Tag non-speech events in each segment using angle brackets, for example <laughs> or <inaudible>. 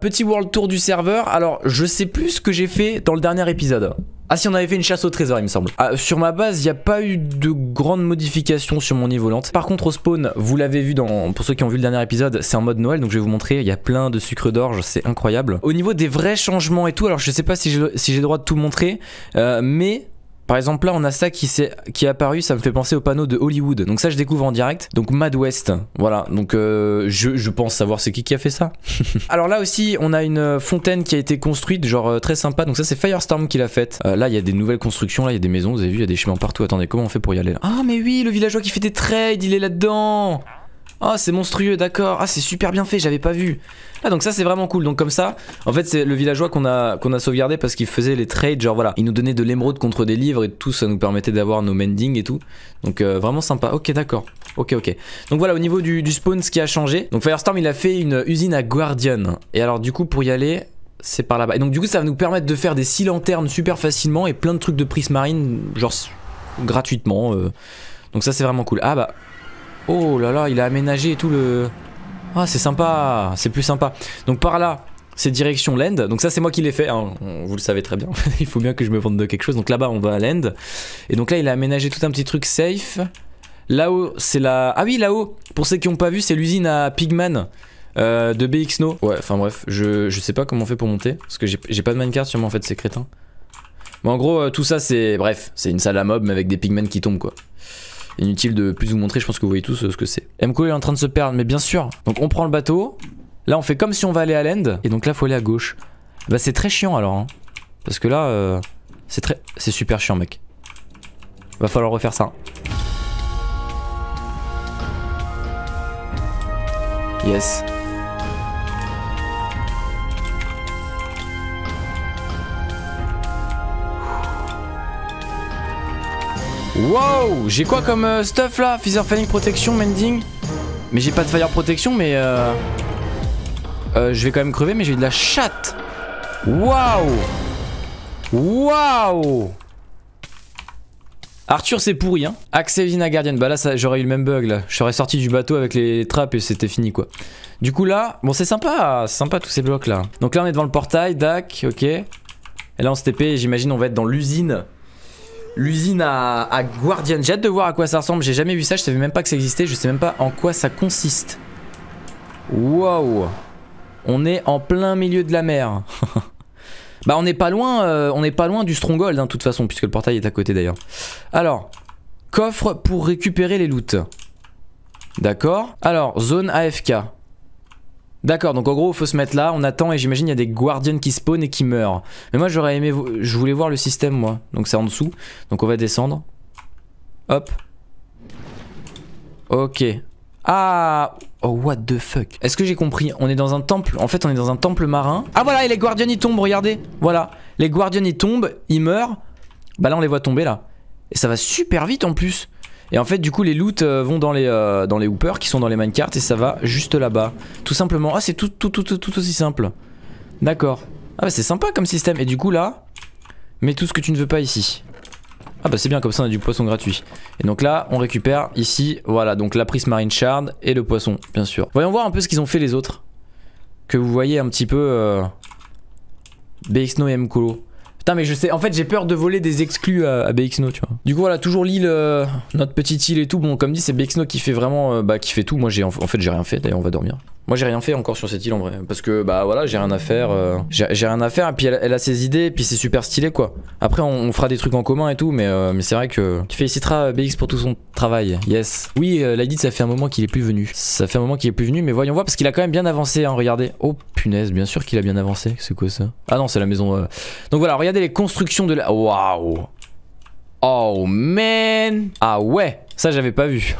Petit world tour du serveur. Alors, je sais plus ce que j'ai fait dans le dernier épisode. Ah si on avait fait une chasse au trésor il me semble ah, Sur ma base il n'y a pas eu de grandes modifications sur mon niveau lente. Par contre au spawn vous l'avez vu dans pour ceux qui ont vu le dernier épisode c'est en mode Noël donc je vais vous montrer il y a plein de sucre d'orge c'est incroyable Au niveau des vrais changements et tout alors je sais pas si j'ai le droit de tout montrer euh, mais par exemple, là, on a ça qui, est, qui est apparu, ça me fait penser au panneau de Hollywood. Donc ça, je découvre en direct. Donc Mad West, voilà. Donc euh, je, je, pense savoir c'est qui qui a fait ça. <laughs> Alors là aussi, on a une euh, fontaine qui a été construite, genre euh, très sympa. Donc ça, c'est Firestorm qui l'a faite. là, il y a des nouvelles constructions, là, il y a des maisons, vous avez vu, il y a des chemins partout. Attendez, comment on fait pour y aller là Ah, mais oui, le villageois qui fait des trades, il est là-dedans Oh, c'est monstrueux, d'accord. Ah, c'est super bien fait, j'avais pas vu. Ah, donc ça, c'est vraiment cool. Donc, comme ça, en fait, c'est le villageois qu'on a, qu'on a sauvegardé parce qu'il faisait les trades. Genre, voilà, il nous donnait de l'émeraude contre des livres et tout. Ça nous permettait d'avoir nos mendings et tout. Donc, euh, vraiment sympa. Ok, d'accord. Ok, ok. Donc, voilà, au niveau du, spawn, ce qui a changé. Donc, Firestorm, il a fait une usine à Guardian. Et alors, du coup, pour y aller, c'est par là-bas. Et donc du coup ça va nous permettre de faire des 6 lanternes super facilement et plein de trucs de prise marine genre gratuitement. Euh. Donc ça c'est vraiment cool. Ah bah Oh là là, il a aménagé tout le... Ah, c'est sympa, c'est plus sympa. Donc par là, c'est direction l'end. Donc ça, c'est moi qui l'ai fait. Hein. Vous le savez très bien. <laughs> il faut bien que je me vende de quelque chose. Donc là-bas, on va à l'end. Et donc là, il a aménagé tout un petit truc safe. Là-haut, c'est la... Ah oui, là-haut, pour ceux qui n'ont pas vu, c'est l'usine à Pigman. Euh, de BXNO. Ouais, enfin bref, je, sais pas comment on fait pour monter. Parce que j'ai pas de minecart sûrement en fait, c'est crétin. Mais en gros, euh, tout ça c'est. Bref, c'est une salle à mob mais avec des pigmen qui tombent quoi. Inutile de plus vous montrer, je pense que vous voyez tous euh, ce que c'est. Mko est en train de se perdre, mais bien sûr. Donc on prend le bateau. Là, on fait comme si on va aller à l'end. Et donc là, faut aller à gauche. Bah, c'est très chiant alors. Hein. Parce que là, euh, c'est très... C'est super chiant, mec. Va falloir refaire ça. Yes. Wow J'ai quoi comme euh, stuff là Feather Fanning Protection, Mending Mais j'ai pas de Fire Protection mais euh, euh... je vais quand même crever mais j'ai de la chatte Wow Wow Arthur c'est pourri hein Accès Vina Guardian Bah là j'aurais eu le même bug là Je serais sorti du bateau avec les trappes et c'était fini quoi Du coup là Bon c'est sympa C'est sympa tous ces blocs là Donc là on est devant le portail Dac ok Et là on se TP j'imagine on va être dans l'usine L'usine à, Guardian. J'ai hâte de voir à quoi ça ressemble. J'ai jamais vu ça. Je savais même pas que ça existait. Je sais même pas en quoi ça consiste. Wow On est en plein milieu de la mer. <laughs> bah on est pas loin. Euh, on n'est pas loin du Stronghold hein, de toute façon puisque le portail est à côté d'ailleurs. Alors coffre pour récupérer les loots. D'accord. Alors zone AFK. D'accord, donc en gros, faut se mettre là, on attend et j'imagine il y a des guardians qui spawnent et qui meurent. Mais moi, j'aurais aimé... Je voulais voir le système, moi. Donc c'est en dessous. Donc on va descendre. Hop. Ok. Ah Oh, what the fuck Est-ce que j'ai compris On est dans un temple. En fait, on est dans un temple marin. Ah voilà, et les guardians, ils tombent, regardez. Voilà. Les guardians, ils tombent, ils meurent. Bah là, on les voit tomber, là. Et ça va super vite, en plus. Et en fait, du coup, les loots euh, vont dans les, euh, dans les hoopers qui sont dans les minecarts et ça va juste là-bas. Tout simplement. Ah, c'est tout, tout, tout, tout, aussi simple. D'accord. Ah bah c'est sympa comme système. Et du coup, là, mets tout ce que tu ne veux pas ici. Ah bah c'est bien, comme ça on a du poisson gratuit. Et donc là, on récupère ici, voilà, donc la prise marine shard et le poisson, bien sûr. Voyons voir un peu ce qu'ils ont fait les autres. Que vous voyez un petit peu... Euh... BXNO et mais je sais. En fait, j'ai peur de voler des exclus à, BXNO, tu vois. Du coup, voilà, toujours l'île, euh, notre petite île et tout. Bon, comme dit, c'est BXNO qui fait vraiment, euh, bah, qui fait tout. Moi, j'ai en fait, j'ai rien fait. D'ailleurs, on va dormir. Moi, j'ai rien fait encore sur cette île en vrai. Parce que, bah voilà, j'ai rien à faire. Euh, j'ai rien à faire. Et puis, elle, a ses idées. Et puis, c'est super stylé quoi. Après, on, fera des trucs en commun et tout. Mais, euh, mais c'est vrai que. Tu féliciteras euh, BX pour tout son travail. Yes. Oui, euh, ça fait un moment qu'il est plus venu. Ça fait un moment qu'il est plus venu. Mais voyons voir. Parce qu'il a quand même bien avancé. Hein, regardez. Oh punaise, bien sûr qu'il a bien avancé. C'est quoi ça Ah non, c'est la maison. Donc voilà, regardez les constructions de la. Waouh Oh man Ah ouais Ça j'avais pas vu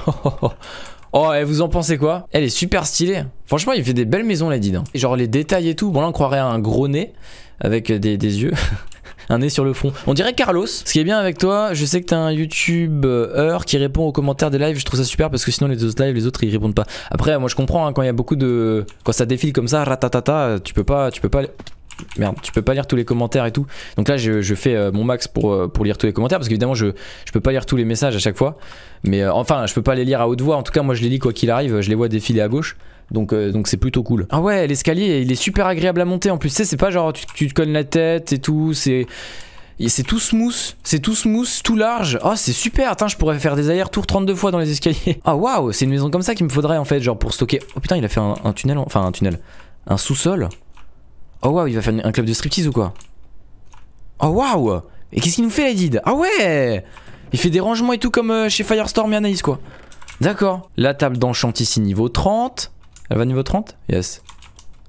<laughs> Oh, et vous en pensez quoi Elle est super stylée. Franchement, il fait des belles maisons, la Did. et Genre les détails et tout. Bon, là, on croirait à un gros nez avec des, yeux. <laughs> un nez sur le front. On dirait Carlos. Ce qui est bien avec toi, je sais que t'es un youtubeur qui répond aux commentaires des lives. Je trouve ça super parce que sinon les autres lives, les autres ils répondent pas. Après, moi je comprends hein, quand il y a beaucoup de, quand ça défile comme ça, ratatata, tu peux pas, tu peux pas merde, tu peux pas lire tous les commentaires et tout. Donc là, je, fais euh, mon max pour, euh, pour lire tous les commentaires parce qu'évidemment, je, je peux pas lire tous les messages à chaque fois. Mais euh, enfin, je peux pas les lire à haute voix. En tout cas, moi, je les lis quoi qu'il arrive. Je les vois défiler à gauche. Donc donc c'est plutôt cool. Ah ouais, l'escalier, il est super agréable à monter. En plus, tu sais, c'est pas genre tu, te cognes la tête et tout. C'est c'est tout smooth, c'est tout smooth, tout large. Oh, c'est super. Attends, je pourrais faire des allers-retours 32 fois dans les escaliers. <laughs> Ah waouh, c'est une maison comme ça qu'il me faudrait en fait, genre pour stocker. Oh putain, il a fait un tunnel, enfin un tunnel, un sous-sol. Oh waouh, il va faire un club de striptease ou quoi Oh waouh Et qu'est-ce qu'il nous fait, la did Ah ouais Il fait des rangements et tout comme euh, chez Firestorm et Anaïs, quoi. D'accord. La table d'enchant ici, niveau 30. Elle va niveau 30 Yes.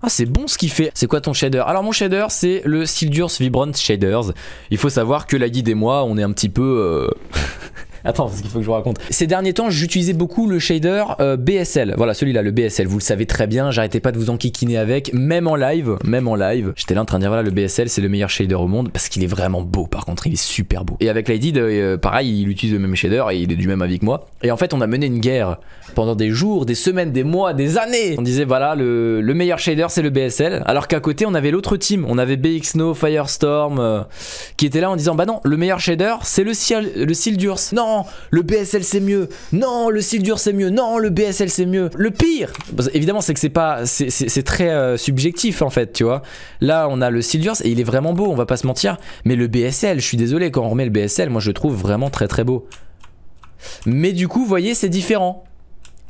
Ah c'est bon ce qu'il fait C'est quoi ton shader Alors mon shader c'est le Sildur's Vibrant Shaders Il faut savoir que la et moi on est un petit peu euh, <laughs> Attends, ce qu'il faut que je vous raconte. Ces derniers temps, j'utilisais beaucoup le shader euh, BSL. Voilà, celui-là, le BSL. Vous le savez très bien, j'arrêtais pas de vous enquiquiner avec, même en live. Même en live, j'étais là en train de dire voilà, le BSL, c'est le meilleur shader au monde parce qu'il est vraiment beau. Par contre, il est super beau. Et avec Lady euh, pareil, il utilise le même shader et il est du même avis que moi. Et en fait, on a mené une guerre pendant des jours, des semaines, des mois, des années. On disait voilà, le, meilleur shader, c'est le BSL. Alors qu'à côté, on avait l'autre team. On avait BXNO, Firestorm, euh, qui était là en disant bah non, le meilleur shader, c'est le, ciel, le Sildurs. Non, le BSL c'est mieux, non, le Sildur c'est mieux, non, le BSL c'est mieux. Le pire, évidemment, c'est que c'est pas, c'est très euh, subjectif en fait, tu vois. Là, on a le Sildur et il est vraiment beau, on va pas se mentir, mais le BSL, je suis désolé, quand on remet le BSL, moi je le trouve vraiment très très beau. Mais du coup, vous voyez, c'est différent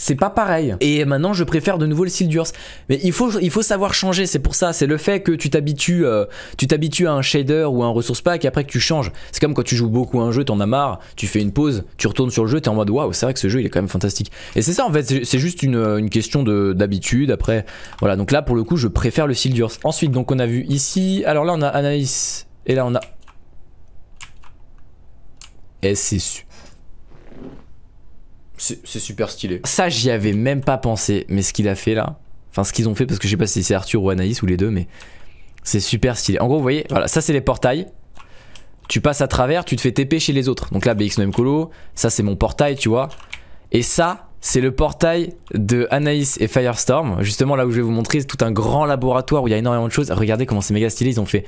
c'est pas pareil. Et maintenant, je préfère de nouveau le style Durs. Mais il faut, il faut savoir changer, c'est pour ça. C'est le fait que tu t'habitues, euh, tu t'habitues à un shader ou à un ressource pack et après que tu changes. C'est comme quand tu joues beaucoup à un jeu, t'en as marre, tu fais une pause, tu retournes sur le jeu, t'es en mode waouh, c'est vrai que ce jeu il est quand même fantastique. Et c'est ça en fait, c'est juste une, question d'habitude. Après, voilà. Donc là, pour le coup, je préfère le style Durs. Ensuite, donc on a vu ici. Alors là, on a Anaïs et là on a SSU. C'est super stylé. Ça, j'y avais même pas pensé, mais ce qu'il a fait là, enfin ce qu'ils ont fait, parce que je sais pas si c'est Arthur ou Anaïs ou les deux, mais c'est super stylé. En gros, vous voyez, voilà, ça c'est les portails. Tu passes à travers, tu te fais TP chez les autres. Donc là, BX Colo, ça c'est mon portail, tu vois. Et ça, c'est le portail de Anaïs et Firestorm. Justement, là où je vais vous montrer, c'est tout un grand laboratoire où il y a énormément de choses. Regardez comment c'est méga stylé, ils ont fait.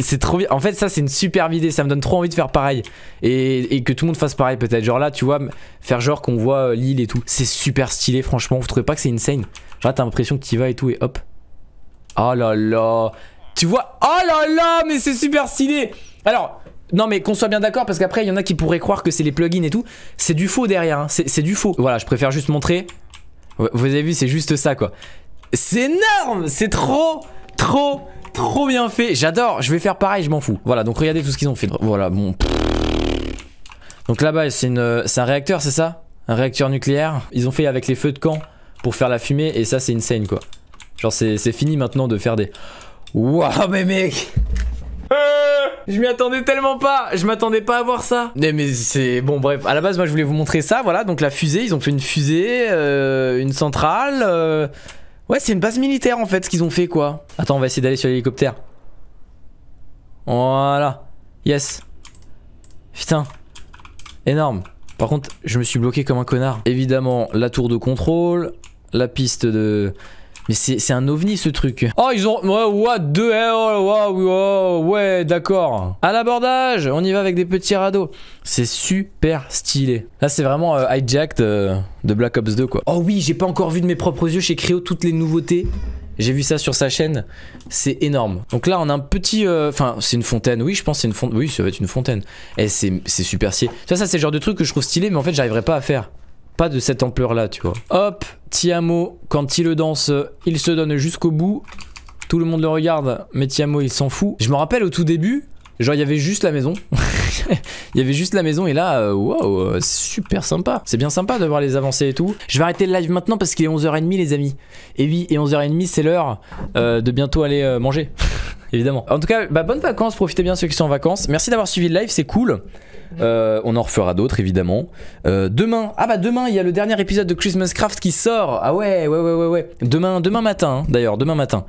C'est trop En fait, ça, c'est une super idée. Ça me donne trop envie de faire pareil. Et, que tout le monde fasse pareil, peut-être. Genre là, tu vois, faire genre qu'on voit euh, l'île et tout. C'est super stylé, franchement. Vous trouvez pas que c'est insane Là, t'as l'impression que y vas et tout, et hop. Oh là là. Tu vois Oh là là, mais c'est super stylé Alors, non mais qu'on soit bien d'accord parce qu'après il y en a qui pourraient croire que c'est les plugins et tout. C'est du faux derrière, hein. c'est du faux. Voilà, je préfère juste montrer. Vous avez vu, c'est juste ça quoi. C'est énorme, c'est trop, trop, trop bien fait. J'adore, je vais faire pareil, je m'en fous. Voilà, donc regardez tout ce qu'ils ont fait. Voilà, bon. Donc là-bas, c'est un réacteur, c'est ça Un réacteur nucléaire. Ils ont fait avec les feux de camp pour faire la fumée et ça c'est insane quoi. Genre c'est fini maintenant de faire des... Waouh mais mec je m'y attendais tellement pas Je m'attendais pas à voir ça Mais, mais c'est... Bon bref, à la base moi je voulais vous montrer ça, voilà, donc la fusée, ils ont fait une fusée, euh, une centrale... Euh. Ouais c'est une base militaire en fait ce qu'ils ont fait quoi. Attends on va essayer d'aller sur l'hélicoptère. Voilà. Yes. Putain. Énorme. Par contre je me suis bloqué comme un connard. Évidemment la tour de contrôle, la piste de... Mais c'est un ovni ce truc. Oh, ils ont. Ouais, what the hell? Wow, ouais, d'accord. À l'abordage, on y va avec des petits radeaux. C'est super stylé. Là, c'est vraiment euh, hijacked euh, de Black Ops 2, quoi. Oh oui, j'ai pas encore vu de mes propres yeux chez Creo toutes les nouveautés. J'ai vu ça sur sa chaîne, c'est énorme. Donc là, on a un petit, euh, enfin, c'est une fontaine. Oui, je pense c'est une fontaine. Oui, ça va être une fontaine. Et eh, c'est super stylé. Ça, ça c'est le genre de truc que je trouve stylé, mais en fait, j'arriverai pas à faire de cette ampleur là, tu vois. Hop, Tiamo, quand il le danse, il se donne jusqu'au bout. Tout le monde le regarde, mais Tiamo il s'en fout. Je me rappelle au tout début, genre il y avait juste la maison. <laughs> il y avait juste la maison et là, euh, waouh, euh, super sympa. C'est bien sympa de voir les avancées et tout. Je vais arrêter le live maintenant parce qu'il est 11h30 les amis. Et oui, et 11h30 c'est l'heure euh, de bientôt aller manger. <laughs> Évidemment. En tout cas, bah, bonne vacances, profitez bien ceux qui sont en vacances. Merci d'avoir suivi le live, c'est cool. Euh, on en refera d'autres évidemment. Euh, demain, ah bah demain il y a le dernier épisode de Christmas Craft qui sort. Ah ouais, ouais, ouais, ouais, Demain, demain matin, hein, d'ailleurs, demain matin.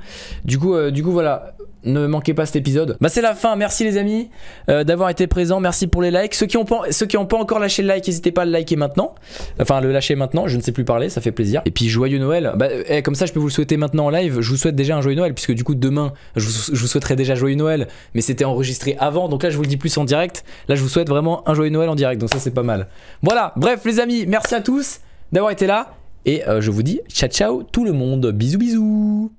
Du coup, euh, du coup voilà ne manquez pas cet épisode. Bah c'est la fin, merci les amis euh, d'avoir été présents, merci pour les likes. Ceux qui n'ont pas, pas encore lâché le like, n'hésitez pas à le liker maintenant. Enfin le lâcher maintenant, je ne sais plus parler, ça fait plaisir. Et puis joyeux Noël, bah, eh, comme ça je peux vous le souhaiter maintenant en live, je vous souhaite déjà un joyeux Noël, puisque du coup demain je vous, je souhaiterais déjà joyeux Noël, mais c'était enregistré avant, donc là je vous le dis plus en direct, là je vous souhaite vraiment un joyeux Noël en direct, donc ça c'est pas mal. Voilà, bref les amis, merci à tous d'avoir été là, et euh, je vous dis ciao ciao tout le monde, bisous bisous